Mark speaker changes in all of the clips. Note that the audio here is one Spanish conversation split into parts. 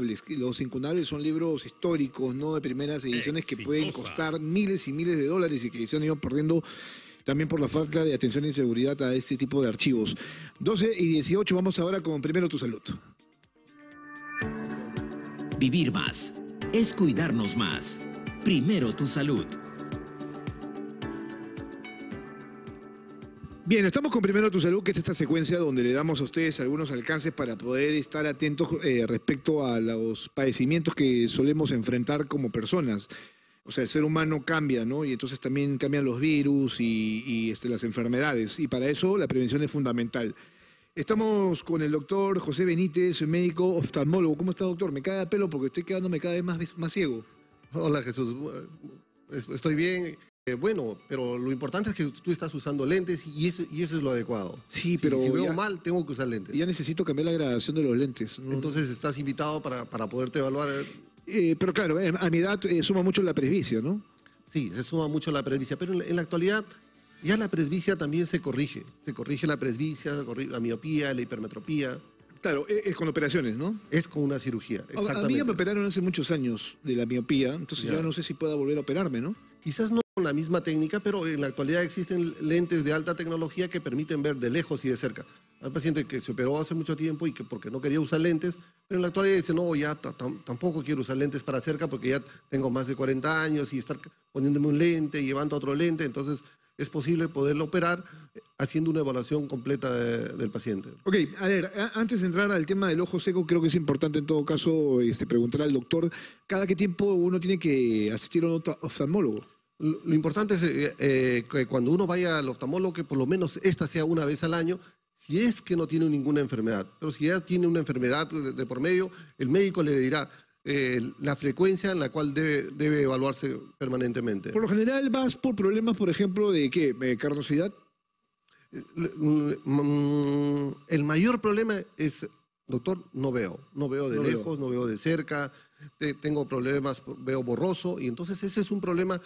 Speaker 1: Los Incunables son libros históricos, no de primeras ediciones que pueden costar miles y miles de dólares y que se han ido perdiendo también por la falta de atención y seguridad a este tipo de archivos. 12 y 18, vamos ahora con primero tu salud. Vivir más es cuidarnos más. Primero tu salud. Bien, estamos con Primero Tu Salud, que es esta secuencia donde le damos a ustedes algunos alcances para poder estar atentos eh, respecto a los padecimientos que solemos enfrentar como personas. O sea, el ser humano cambia, ¿no? Y entonces también cambian los virus y, este, las enfermedades. Y para eso la prevención es fundamental. Estamos con el doctor José Benítez, médico oftalmólogo. ¿Cómo
Speaker 2: está, doctor? Me cae de pelo porque estoy quedándome cada vez más, más ciego. Hola, Jesús. Estoy bien. Eh, bueno, pero lo importante es que tú estás usando lentes y eso, y eso es lo adecuado. Sí, pero. Si, veo mal, tengo que usar lentes. Ya necesito cambiar la gradación de los lentes. Entonces estás invitado para, poderte evaluar. Eh, pero claro, eh, a mi edad suma mucho la presbicia, ¿no? Sí, se suma mucho la presbicia, pero en, la actualidad ya la presbicia también se corrige. Se corrige la presbicia, la miopía, la hipermetropía. Claro, es, con operaciones, ¿no? Es con una cirugía. Exactamente. A mí ya me operaron hace muchos años de la miopía, entonces ya. no sé si pueda volver a operarme, ¿no? Quizás no la misma técnica, pero en la actualidad existen lentes de alta tecnología que permiten ver de lejos y de cerca. al paciente que se operó hace mucho tiempo y que porque no quería usar lentes, pero en la actualidad dice, no, ya tampoco quiero usar lentes para cerca porque ya tengo más de 40 años y estar poniéndome un lente y llevando otro lente, entonces es posible poderlo operar eh, haciendo una evaluación completa eh, del paciente. Ok, a ver, antes de entrar al tema del ojo seco, creo que es importante en todo caso este, preguntar al doctor, ¿cada qué tiempo uno tiene que asistir a un oftalmólogo? Lo, importante es eh, eh, que cuando uno vaya al oftalmólogo, que por lo menos esta sea una vez al año, si es que no tiene ninguna enfermedad. Pero si ya tiene una enfermedad de, por medio, el médico le dirá, eh, la frecuencia en la cual debe, debe, evaluarse permanentemente. Por lo general vas por problemas, por ejemplo, de qué, carnosidad. Mm, el mayor problema es, doctor, no veo, no veo de lejos, no veo de cerca, tengo problemas, veo borroso, y entonces ese es un problema,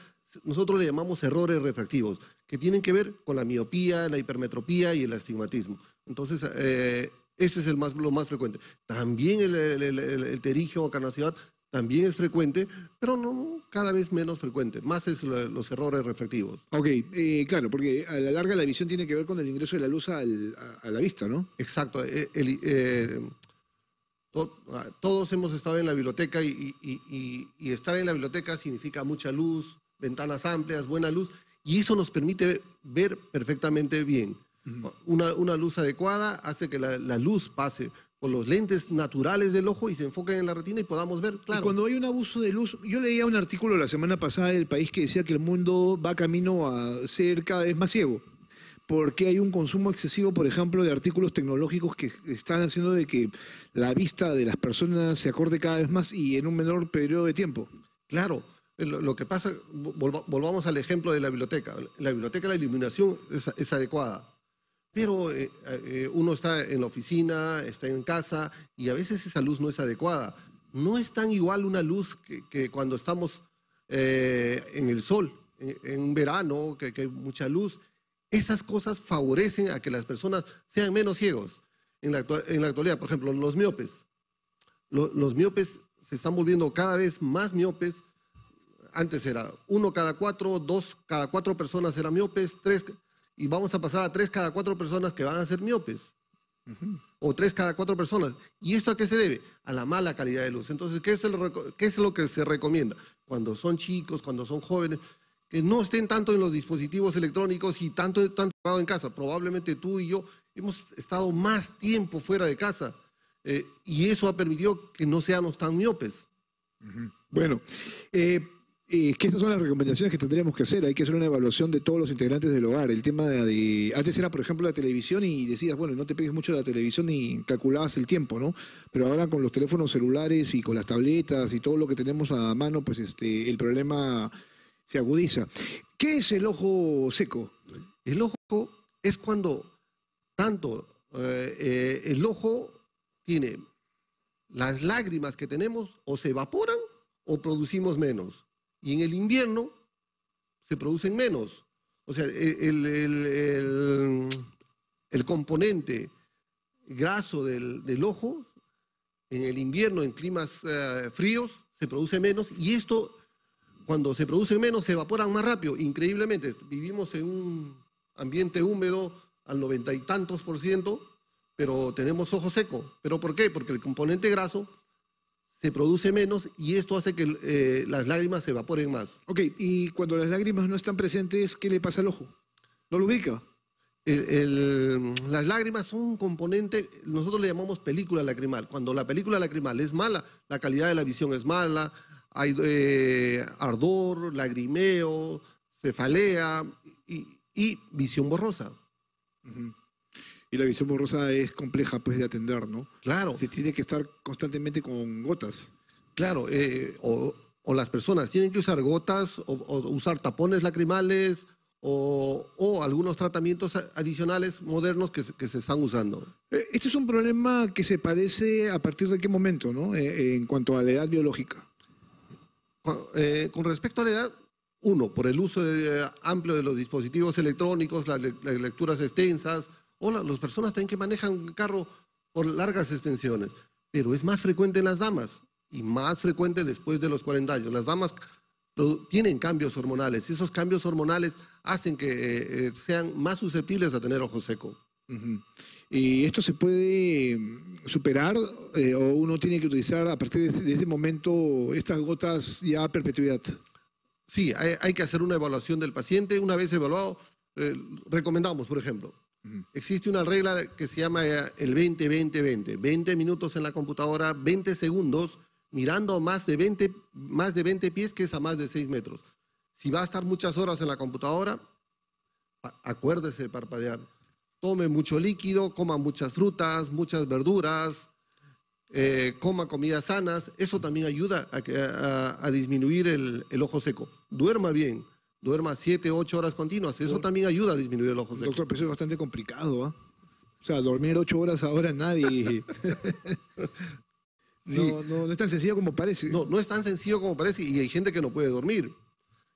Speaker 2: nosotros le llamamos errores refractivos, que tienen que ver con la miopía, la hipermetropía y el astigmatismo. Entonces, eh, ese es el más, lo más frecuente. También el, el, terigio o carnacidad también es frecuente, pero no, cada vez menos frecuente. Más es los errores refractivos. Ok, eh, claro, porque a la larga la visión tiene que ver con el ingreso de la luz a, la vista, ¿no? Exacto. Eh, Ah, todos hemos estado en la biblioteca y, estar en la biblioteca significa mucha luz, ventanas amplias, buena luz, y eso nos permite ver perfectamente bien. una, luz adecuada hace que la, luz pase por los lentes naturales del ojo y se enfoquen en la retina y podamos ver claro. cuando hay un abuso de luz, yo leía un artículo la semana pasada del país que decía
Speaker 1: que el mundo va camino a ser cada vez más ciego porque hay un consumo excesivo, por ejemplo, de artículos tecnológicos que están haciendo de que la vista de las personas se
Speaker 2: acorde cada vez más y en un menor periodo de tiempo. Claro, eh, lo, que pasa, volvamos al ejemplo de la biblioteca. la biblioteca la iluminación es, adecuada, pero eh, eh, uno está en la oficina, está en casa y a veces esa luz no es adecuada. No es tan igual una luz que, cuando estamos en el sol, en, un verano, que hay mucha luz esas cosas favorecen a que las personas sean menos ciegos. En la, actualidad, por ejemplo, los miopes. los miopes se están volviendo cada vez más miopes. Antes era uno cada cuatro, dos cada cuatro personas eran miopes, tres, y vamos a pasar a tres cada cuatro personas que van a ser miopes. O tres cada cuatro personas. ¿Y esto a qué se debe? A la mala calidad de luz. Entonces, ¿qué es lo que se recomienda? Cuando son chicos, cuando son jóvenes, que no estén tanto en los dispositivos electrónicos y tanto, en casa. Probablemente tú y yo hemos estado más tiempo fuera de casa eh, y eso ha permitido que no seamos tan miopes. Bueno, eh, eh que estas son las recomendaciones que
Speaker 1: tendríamos que hacer. Hay que hacer una evaluación de todos los integrantes del hogar. El tema de, antes era, por ejemplo, la televisión y decías, bueno, no te pegues mucho a la televisión y calculabas el tiempo, ¿no? Pero ahora con los teléfonos celulares y con las tabletas y todo lo que tenemos a mano, pues este, el problema se agudiza.
Speaker 2: ¿Qué es el ojo seco? El ojo es cuando tanto eh, eh, el ojo tiene las lágrimas que tenemos o se evaporan o producimos menos. Y en el invierno se producen menos. O sea, el, componente graso del, ojo en el invierno, en climas eh, fríos, se produce menos y esto cuando se producen menos, se evaporan más rápido. Increíblemente, vivimos en un ambiente húmedo al noventa y tantos por ciento, pero tenemos ojo seco. ¿Pero por qué? Porque el componente graso se produce menos y esto hace que eh, las lágrimas se evaporen más. Ok, y cuando las lágrimas no están presentes, ¿qué le pasa al ojo? ¿No lo ubica? las lágrimas son un componente, nosotros le llamamos película lacrimal. Cuando la película lacrimal es mala, la calidad de la visión es mala, hay eh, ardor, lagrimeo, cefalea y, visión borrosa.
Speaker 1: Y la visión borrosa es compleja pues de atender, ¿no? Claro. Se tiene que estar constantemente con
Speaker 2: gotas. Claro, eh, o, las personas tienen que usar gotas o, usar tapones lacrimales o, algunos tratamientos adicionales modernos que se, están usando.
Speaker 1: Eh, este es un problema que se padece a partir de qué momento, ¿no? en
Speaker 2: cuanto a la edad biológica. Eh, con, respecto a la edad, uno, por el uso eh, amplio de los dispositivos electrónicos, las, lecturas extensas, o las personas que manejan carro por largas extensiones, pero es más frecuente en las damas y más frecuente después de los 40 años. Las damas tienen cambios hormonales y esos cambios hormonales hacen que eh, sean más susceptibles a tener ojo seco.
Speaker 1: ¿Y esto se puede mm, superar eh, o uno tiene que utilizar a
Speaker 2: partir de ese, momento estas gotas ya a perpetuidad? Sí, hay, que hacer una evaluación del paciente. Una vez evaluado, eh, recomendamos, por ejemplo, existe una regla que se llama eh, el 20-20-20. 20 minutos en la computadora, 20 segundos, mirando más de 20, más de 20 pies, que es a más de 6 metros. Si va a estar muchas horas en la computadora, acuérdese de parpadear tome mucho líquido, coma muchas frutas, muchas verduras, eh, coma comidas sanas, eso también ayuda a, disminuir el, ojo seco. Duerma bien, duerma siete, ocho horas continuas, eso también ayuda a disminuir el ojo seco. Doctor, es bastante complicado, ¿ah?
Speaker 1: O sea, dormir ocho horas ahora nadie... no, no,
Speaker 2: es tan sencillo como parece. No, no es tan sencillo como parece y hay gente que no puede dormir,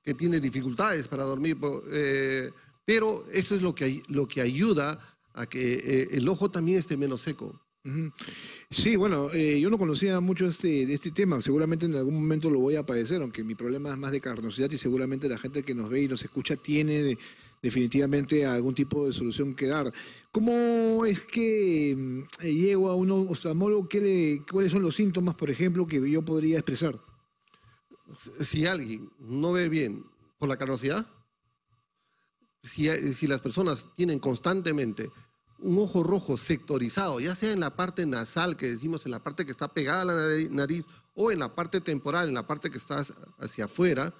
Speaker 2: que tiene dificultades para dormir. Eh, pero eso es lo que, lo que ayuda a que eh, el ojo también esté menos seco. Sí, bueno, eh, yo no conocía mucho
Speaker 1: este, de este tema. Seguramente en algún momento lo voy a padecer, aunque mi problema es más de carnosidad y seguramente la gente que nos ve y nos escucha tiene definitivamente algún tipo de solución que dar. ¿Cómo es que mm, llego a un oftalmólogo? ¿Cuáles son los síntomas, por ejemplo,
Speaker 2: que yo podría expresar? Si alguien no ve bien por la carnosidad, si, las personas tienen constantemente un ojo rojo sectorizado, ya sea en la parte nasal, que decimos en la parte que está pegada a la nariz, o en la parte temporal, en la parte que está hacia afuera,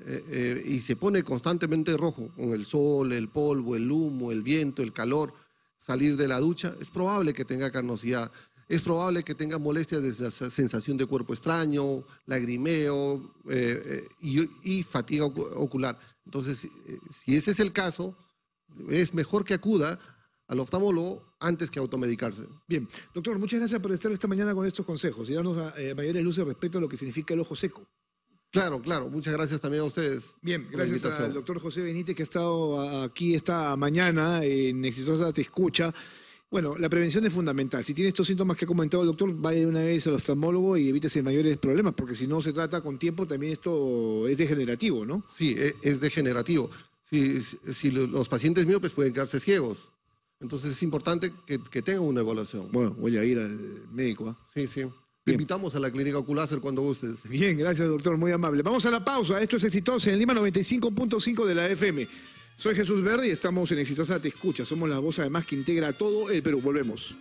Speaker 2: eh, eh, y se pone constantemente rojo con el sol, el polvo, el humo, el viento, el calor, salir de la ducha, es probable que tenga carnosidad, es probable que tenga molestias de sensación de cuerpo extraño, lagrimeo eh, y fatiga ocular. Entonces, eh, si ese es el caso, es mejor que acuda al oftalmólogo antes que automedicarse. Bien, doctor, muchas gracias por estar esta mañana con estos consejos y darnos eh,
Speaker 1: mayores luces respecto a lo que significa el ojo seco. Claro, claro. Muchas gracias también a ustedes. Bien, gracias al doctor José Benítez que ha estado aquí esta mañana en Exitosa Te Escucha. Bueno, la prevención es fundamental. Si tiene estos síntomas que ha comentado el doctor, vaya de una vez al oftalmólogo y evítese mayores problemas, porque si no se trata con tiempo, también esto es degenerativo, ¿no?
Speaker 2: Sí, e-, es degenerativo. Si, los pacientes míopes pueden quedarse ciegos, entonces es importante que, tenga una evaluación. Bueno, voy a ir al médico. Sí, sí. Te invitamos a la clínica Oculácer cuando gustes.
Speaker 1: Bien, gracias doctor, muy amable. Vamos a la pausa. Esto es exitoso en Lima 95.5 de la FM. Soy Jesús Verde y estamos en Exitosa Te Escucha. Somos la voz además que integra todo el Perú. Volvemos.